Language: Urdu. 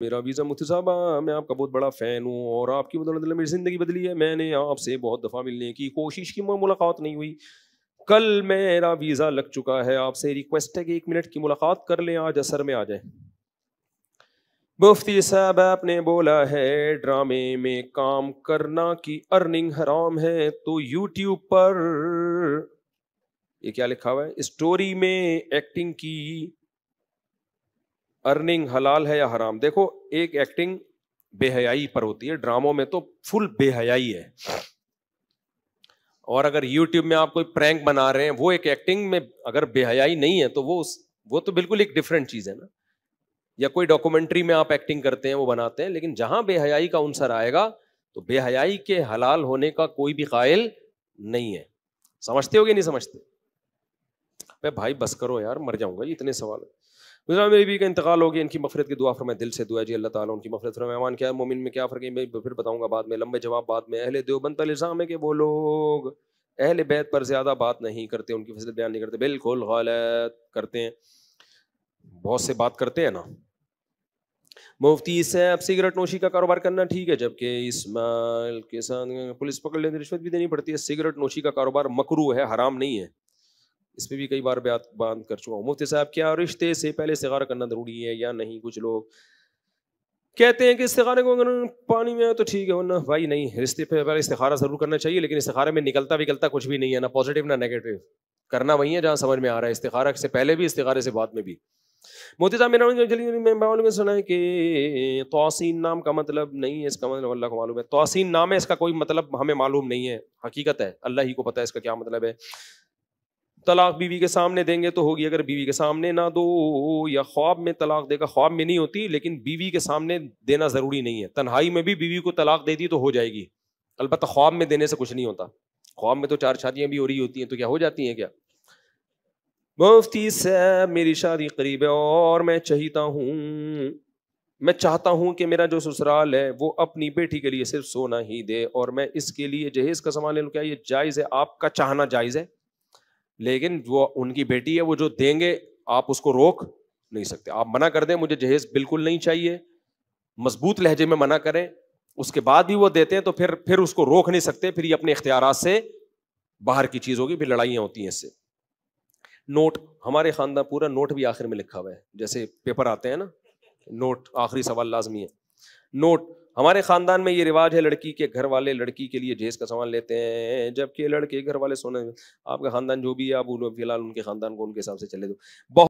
میرا ویزا مفتی صاحب میں آپ کا بہت بڑا فین ہوں اور آپ آپ کی کی بدولت میری زندگی بدلی ہے میں نے سے بہت دفعہ ملنے کوشش کی ملاقات نہیں ہوئی کل میرا ویزا لگ چکا ہے آپ سے ریکویسٹ ہے کہ ایک منٹ کی ملاقات کر لیں آج اثر میں آ جائیں مفتی صاحب آپ نے بولا ہے ڈرامے میں کام کرنا کی ارننگ حرام ہے تو یوٹیوب پر یہ کیا لکھا ہوا ہے اسٹوری میں ایکٹنگ کی ارننگ حلال ہے یا حرام دیکھو ایک ایکٹنگ بے حیائی پر ہوتی ہے ڈراموں میں تو فل بے حیائی ہے اور اگر یوٹیوب میں آپ کوئی پرینک بنا رہے ہیں وہ ایک ایکٹنگ میں اگر بے حیائی نہیں ہے تو وہ اس وہ تو بالکل ایک ڈفرینٹ چیز ہے نا یا کوئی ڈاکومنٹری میں آپ ایکٹنگ کرتے ہیں وہ بناتے ہیں لیکن جہاں بے حیائی کا انصر آئے گا تو بے حیائی کے حلال ہونے کا کوئی بھی قائل نہیں ہے سمجھتے ہو گے نہیں سمجھتے بھائی بس کرو یار مر جاؤں گا یہ اتنے سوال ہیں میری انتقال ہو گیا ان کی مفرت کی دعا فرمائے دل سے دعا جی اللہ تعالیٰ ان کی مفرت فرمائے مہمان کیا مومن میں کیا فرق ہے میں پھر بتاؤں گا بعد میں لمبے جواب بعد میں اہل دیوبند بنتا الزام ہے کہ وہ لوگ اہل بیت پر زیادہ بات نہیں کرتے ان کی فضل بیان نہیں کرتے بالکل غلط کرتے ہیں بہت سے بات کرتے ہیں نا مفتی صاحب سے اب سگریٹ نوشی کا کاروبار کرنا ٹھیک ہے جب کہ ساتھ پولیس پکڑ رشوت بھی دینی پڑتی ہے سگریٹ نوشی کا کاروبار مکرو ہے حرام نہیں ہے اس پہ بھی کئی بار بیات باندھ کر چکا ہوں مفتی صاحب کیا رشتے سے پہلے استقارا کرنا ضروری ہے یا نہیں کچھ لوگ کہتے ہیں کہ استخارے کو اگر پانی میں تو ٹھیک ہے ورنہ بھائی نہیں رشتے پہ پہلے استخارہ ضرور کرنا چاہیے لیکن استخارے میں نکلتا نکلتا کچھ بھی نہیں ہے نہ پازیٹیو نہ نگیٹو کرنا وہی ہے جہاں سمجھ میں آ رہا ہے استخارہ سے پہلے بھی استخارے سے بعد میں بھی موتی صاحب سنا ہے کہ توسین نام کا مطلب نہیں ہے اس کا مطلب اللہ کو معلوم ہے توسین نام ہے اس کا کوئی مطلب ہمیں معلوم نہیں ہے حقیقت ہے اللہ ہی کو پتا ہے اس کا کیا مطلب ہے طلاق بیوی کے سامنے دیں گے تو ہوگی اگر بیوی کے سامنے نہ دو یا خواب میں طلاق دے گا خواب میں نہیں ہوتی لیکن بیوی کے سامنے دینا ضروری نہیں ہے تنہائی میں بھی بیوی کو طلاق دے دی تو ہو جائے گی البتہ خواب میں دینے سے کچھ نہیں ہوتا خواب میں تو چار شادیاں بھی ہو رہی ہوتی ہیں تو کیا ہو جاتی ہیں کیا مفتی میری شادی قریب ہے اور میں چاہتا ہوں میں چاہتا ہوں کہ میرا جو سسرال ہے وہ اپنی بیٹی کے لیے صرف سونا ہی دے اور میں اس کے لیے جہیز کا سامان لے لوں کیا یہ جائز ہے آپ کا چاہنا جائز ہے لیکن وہ ان کی بیٹی ہے وہ جو دیں گے آپ اس کو روک نہیں سکتے آپ منع کر دیں مجھے جہیز بالکل نہیں چاہیے مضبوط لہجے میں منع کریں اس کے بعد بھی وہ دیتے ہیں تو پھر پھر اس کو روک نہیں سکتے پھر یہ اپنے اختیارات سے باہر کی چیز ہوگی پھر لڑائیاں ہوتی ہیں اس سے نوٹ ہمارے خاندان پورا نوٹ بھی آخر میں لکھا ہوا ہے جیسے پیپر آتے ہیں نا نوٹ آخری سوال لازمی ہے نوٹ ہمارے خاندان میں یہ رواج ہے لڑکی کے گھر والے لڑکی کے لیے جہیز کا سامان لیتے ہیں جب کہ لڑکے گھر والے سونے آپ کا خاندان جو بھی ہے آپ فی الحال ان کے خاندان کو ان کے حساب سے چلے دو بہت